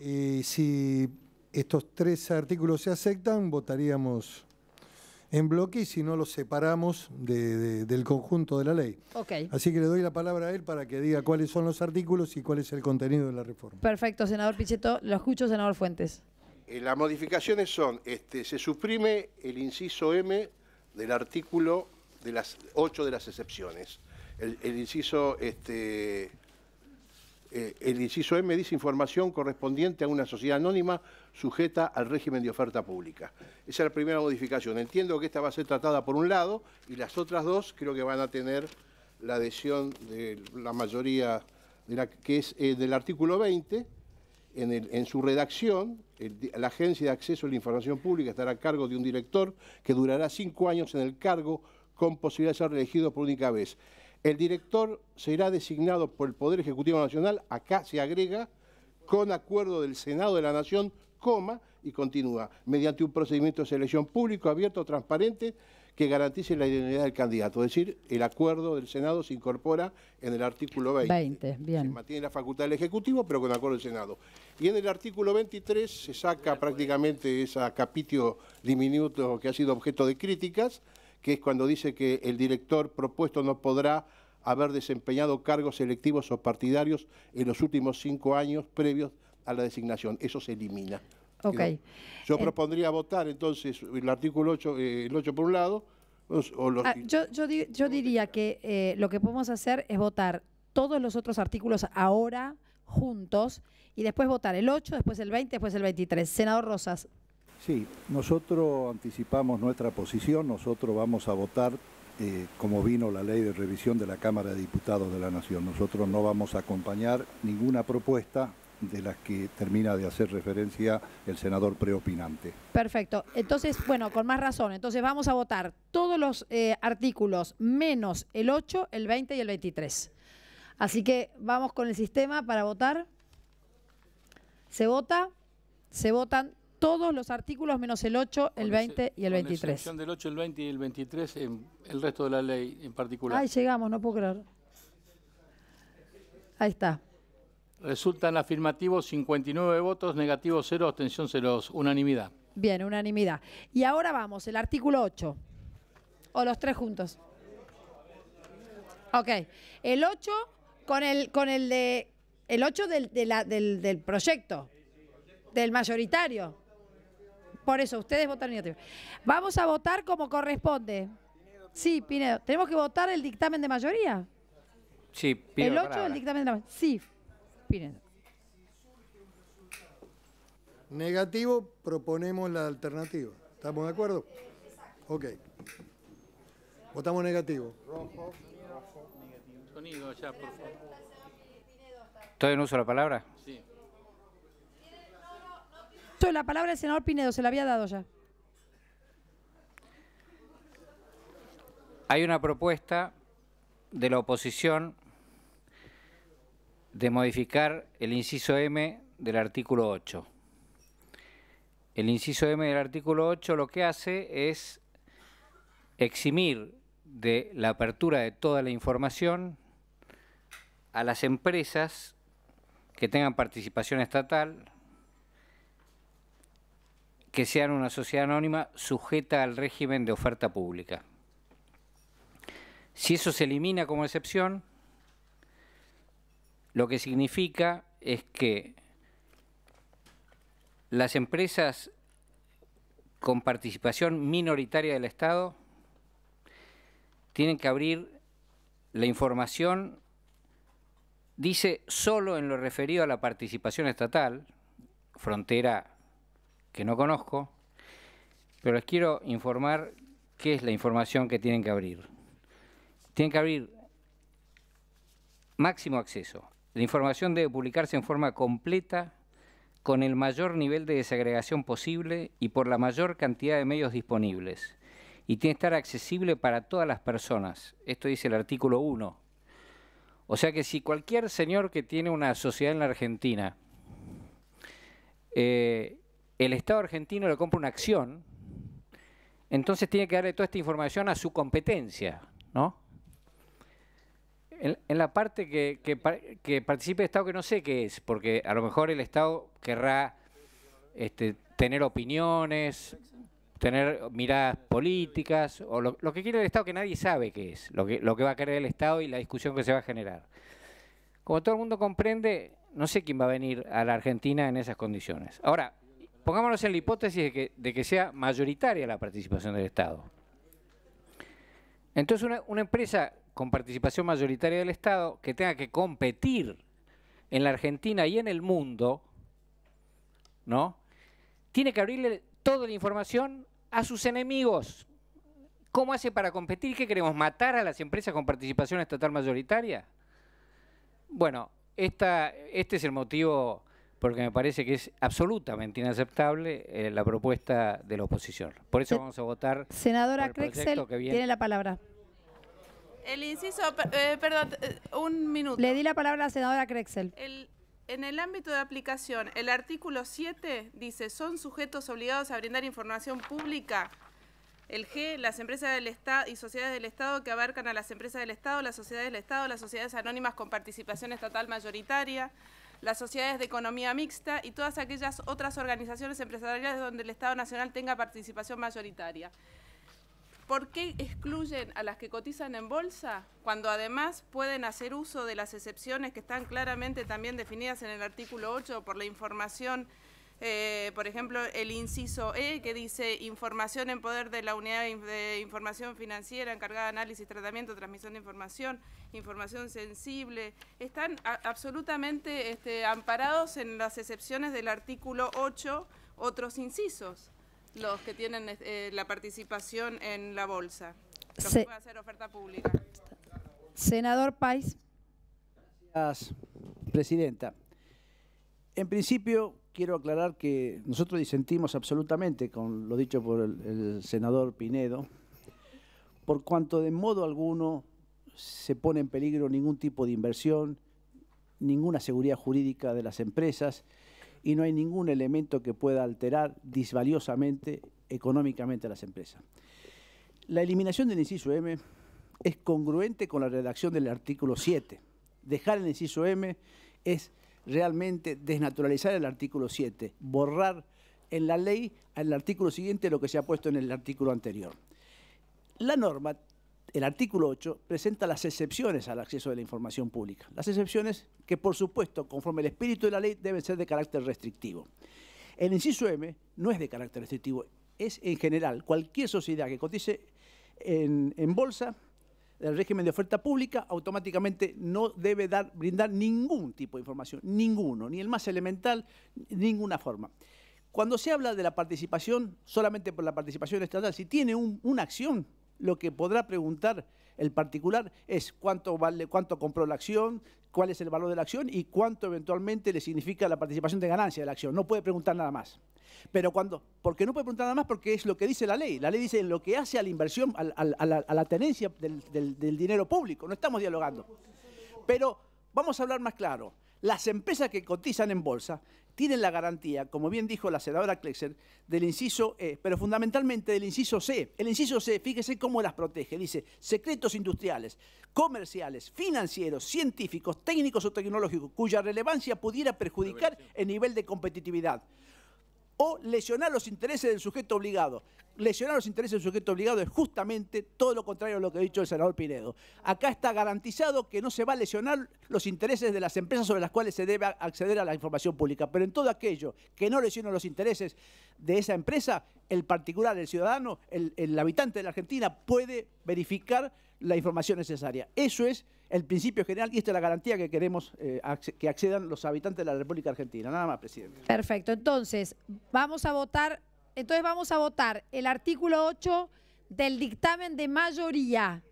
Y si estos tres artículos se aceptan, votaríamos en bloque y si no los separamos del conjunto de la ley. Así que le doy la palabra a él para que diga cuáles son los artículos y cuál es el contenido de la reforma. Perfecto, senador Pichetto. Lo escucho, senador Fuentes. Eh, las modificaciones son, este, se suprime el inciso M del artículo de las ocho de las excepciones. El, inciso... Este, eh, el inciso M dice información correspondiente a una sociedad anónima sujeta al régimen de oferta pública. Esa es la primera modificación. Entiendo que esta va a ser tratada por un lado y las otras dos creo que van a tener la adhesión de la mayoría, que es eh, del artículo 20, en, su redacción, la Agencia de Acceso a la Información Pública estará a cargo de un director que durará cinco años en el cargo con posibilidad de ser reelegido por única vez. El director será designado por el Poder Ejecutivo Nacional, acá se agrega, con acuerdo del Senado de la Nación coma, y continúa, mediante un procedimiento de selección público, abierto, transparente, que garantice la identidad del candidato. Es decir, el acuerdo del Senado se incorpora en el artículo 20. bien. Se mantiene la facultad del Ejecutivo, pero con acuerdo del Senado. Y en el artículo 23 se saca prácticamente ese capítulo diminuto que ha sido objeto de críticas, que es cuando dice que el director propuesto no podrá haber desempeñado cargos selectivos o partidarios en los últimos cinco años previos a la designación. Eso se elimina. Okay. Yo propondría votar entonces el artículo 8, eh, el 8 por un lado. O los, ah, yo, diría que eh, lo que podemos hacer es votar todos los otros artículos ahora juntos y después votar el 8, después el 20, después el 23. Senador Rosas. Sí, nosotros anticipamos nuestra posición, nosotros vamos a votar eh, como vino la ley de revisión de la Cámara de Diputados de la Nación. Nosotros no vamos a acompañar ninguna propuesta de las que termina de hacer referencia el senador preopinante. Perfecto. Entonces, bueno, con más razón. Entonces vamos a votar todos los eh, artículos menos el 8, el 20 y el 23. Así que vamos con el sistema para votar. Se vota, se votan todos los artículos menos el 8, el 20 y el 23. Con excepción del 8, el 20 y el 23, en el resto de la ley en particular. Ahí llegamos, no puedo creer. Ahí está. Resultan afirmativos 59 votos, negativos 0, abstención 0, unanimidad. Bien, unanimidad. Y ahora vamos, el artículo 8. O los tres juntos. Ok. El 8 con el, con el de. El 8 del, de del, del proyecto. Del mayoritario. Por eso, ustedes votan negativo. Vamos a votar como corresponde. Sí, Pinedo. ¿Tenemos que votar el dictamen de mayoría? Sí, Pinedo. El 8 del dictamen de mayoría. Sí. Negativo, proponemos la alternativa. ¿Estamos de acuerdo? Ok. Votamos negativo. Rojo. Sonido ya, por favor. ¿Todavía uso la palabra? Sí. La palabra del senador Pinedo, se la había dado ya. Hay una propuesta de la oposición de modificar el inciso M del artículo 8. El inciso M del artículo 8 lo que hace es eximir de la apertura de toda la información a las empresas que tengan participación estatal, que sean una sociedad anónima sujeta al régimen de oferta pública. Si eso se elimina como excepción, lo que significa es que las empresas con participación minoritaria del Estado tienen que abrir la información, dice solo en lo referido a la participación estatal, frontera que no conozco, pero les quiero informar qué es la información que tienen que abrir. Tienen que abrir máximo acceso la información debe publicarse en forma completa, con el mayor nivel de desagregación posible y por la mayor cantidad de medios disponibles. Y tiene que estar accesible para todas las personas. Esto dice el artículo 1. O sea que si cualquier señor que tiene una sociedad en la Argentina, eh, el Estado argentino le compra una acción, entonces tiene que darle toda esta información a su competencia, ¿no? En, la parte que, participe el Estado que no sé qué es, porque a lo mejor el Estado querrá este, tener opiniones, tener miradas políticas, o lo, que quiere el Estado que nadie sabe qué es, lo que, va a querer el Estado y la discusión que se va a generar. Como todo el mundo comprende, no sé quién va a venir a la Argentina en esas condiciones. Ahora, pongámonos en la hipótesis de que, sea mayoritaria la participación del Estado. Entonces, una empresa con participación mayoritaria del Estado, que tenga que competir en la Argentina y en el mundo, ¿no? Tiene que abrirle toda la información a sus enemigos. ¿Cómo hace para competir? ¿Qué queremos? ¿Matar a las empresas con participación estatal mayoritaria? Bueno, esta, este es el motivo porque me parece que es absolutamente inaceptable eh, la propuesta de la oposición. Por eso vamos a votar. Senadora Crexel, tiene la palabra. El inciso, eh, perdón, eh, un minuto. Le di la palabra a la senadora Crexel. en el ámbito de aplicación, el artículo 7 dice, son sujetos obligados a brindar información pública. El G, las empresas del Estado y sociedades del Estado que abarcan a las empresas del Estado, las sociedades del Estado, las sociedades anónimas con participación estatal mayoritaria, las sociedades de economía mixta y todas aquellas otras organizaciones empresariales donde el Estado Nacional tenga participación mayoritaria. ¿Por qué excluyen a las que cotizan en bolsa cuando además pueden hacer uso de las excepciones que están claramente también definidas en el artículo 8 por la información, eh, por ejemplo, el inciso E que dice información en poder de la unidad de información financiera encargada de análisis, tratamiento, transmisión de información, información sensible? Están absolutamente este, amparados en las excepciones del artículo 8 otros incisos los que tienen eh, la participación en la bolsa, Se hacer oferta pública. Senador Pais. Gracias, Presidenta. En principio, quiero aclarar que nosotros disentimos absolutamente con lo dicho por el senador Pinedo, por cuanto de modo alguno se pone en peligro ningún tipo de inversión, ninguna seguridad jurídica de las empresas, y no hay ningún elemento que pueda alterar disvaliosamente económicamente a las empresas. La eliminación del inciso M es congruente con la redacción del artículo 7. Dejar el inciso M es realmente desnaturalizar el artículo 7, borrar en la ley al artículo siguiente lo que se ha puesto en el artículo anterior. La norma el artículo 8 presenta las excepciones al acceso de la información pública. Las excepciones que, por supuesto, conforme el espíritu de la ley, deben ser de carácter restrictivo. El inciso M no es de carácter restrictivo, es en general cualquier sociedad que cotice en, bolsa del régimen de oferta pública automáticamente no debe dar, brindar ningún tipo de información, ninguno, ni el más elemental, ninguna forma. Cuando se habla de la participación solamente por la participación estatal, si tiene una acción, lo que podrá preguntar el particular es cuánto vale, cuánto compró la acción, cuál es el valor de la acción y cuánto eventualmente le significa la participación de ganancia de la acción. No puede preguntar nada más. Pero cuando, porque no puede preguntar nada más porque es lo que dice la ley. La ley dice lo que hace a la inversión, a, la, tenencia del dinero público. No estamos dialogando. Pero vamos a hablar más claro. Las empresas que cotizan en bolsa tienen la garantía, como bien dijo la senadora Klexer, del inciso E, pero fundamentalmente del inciso C. El inciso C, fíjese cómo las protege, dice secretos industriales, comerciales, financieros, científicos, técnicos o tecnológicos, cuya relevancia pudiera perjudicar el nivel de competitividad o lesionar los intereses del sujeto obligado. Lesionar los intereses del sujeto obligado es justamente todo lo contrario a lo que ha dicho el senador Pinedo. Acá está garantizado que no se va a lesionar los intereses de las empresas sobre las cuales se debe acceder a la información pública, pero en todo aquello que no lesione los intereses de esa empresa, el particular, el ciudadano, el, el habitante de la Argentina puede verificar la información necesaria. Eso es el principio general y esta es la garantía que queremos eh, que accedan los habitantes de la República Argentina. Nada más, presidente. Perfecto. Entonces, vamos a votar, entonces vamos a votar el artículo 8 del dictamen de mayoría,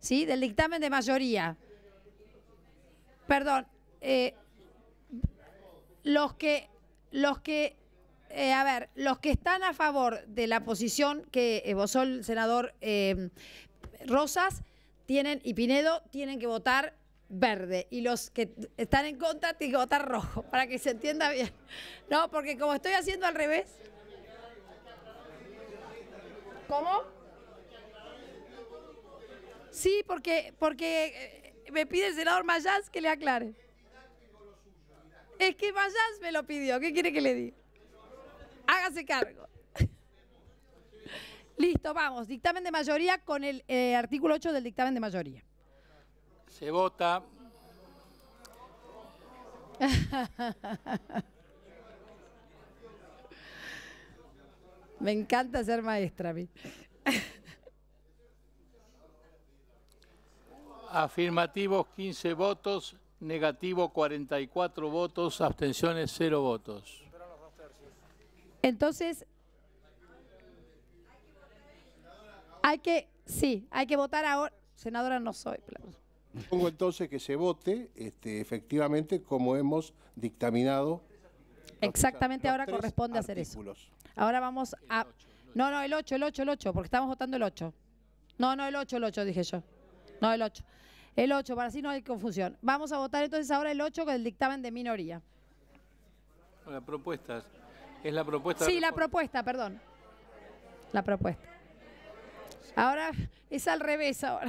¿sí? Del dictamen de mayoría. Perdón, eh, los que, los que, eh, a ver, los que están a favor de la posición que evozó el senador Rosas, tienen, y Pinedo, tienen que votar verde. Y los que están en contra tienen que votar rojo, para que se entienda bien. No, porque como estoy haciendo al revés. ¿Cómo? Sí, porque, porque eh, me pide el senador Mayas que le aclare. Es que Mayas me lo pidió. ¿Qué quiere que le diga? Hágase cargo. Listo, vamos. Dictamen de mayoría con el eh, artículo 8 del dictamen de mayoría. Se vota. Me encanta ser maestra a mí. Afirmativos 15 votos, negativo 44 votos, abstenciones 0 votos. Entonces, Hay que, sí, hay que votar ahora. Senadora no soy. Supongo entonces que se vote este, efectivamente como hemos dictaminado. Exactamente, ahora corresponde hacer eso. Ahora vamos a... No, no, el 8, el 8, el 8, porque estamos votando el 8. No, no, el 8, el 8, dije yo. No, el 8. El 8, para así no hay confusión. Vamos a votar entonces ahora el 8 con el dictamen de minoría. Las propuestas, Es la propuesta. Sí, la propuesta, perdón. La propuesta. Ahora es al revés ahora.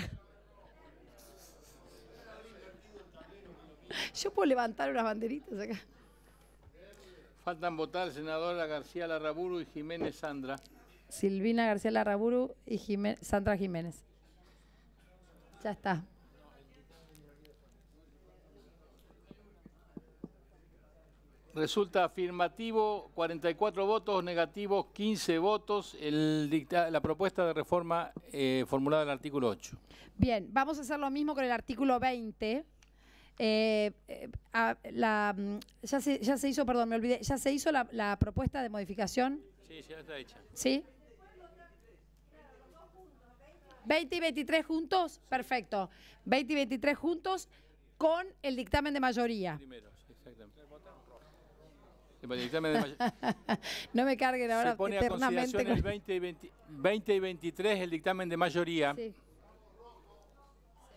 Yo puedo levantar unas banderitas acá. Faltan votar senadora García Larraburu y Jiménez Sandra. Silvina García Larraburu y Sandra Jiménez. Ya está. Resulta afirmativo 44 votos, negativos 15 votos, el la propuesta de reforma eh, formulada en el artículo 8. Bien, vamos a hacer lo mismo con el artículo 20. Eh, eh, la, mm, ya, se, hizo, perdón, me olvidé, ya se hizo la, la propuesta de modificación. Sí, ya está hecha. ¿Sí? 20 y 23 juntos, perfecto. 20 y 23 juntos con el dictamen de mayoría. Primero, exactamente. [laughs] no me carguen ahora Se pone a consideración el 20 y, 23 el dictamen de mayoría. Se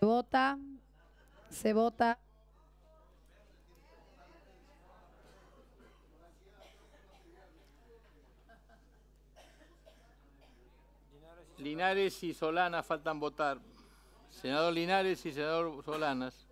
vota. Se vota. Linares y Solanas faltan votar. Senador Linares y senador Solanas.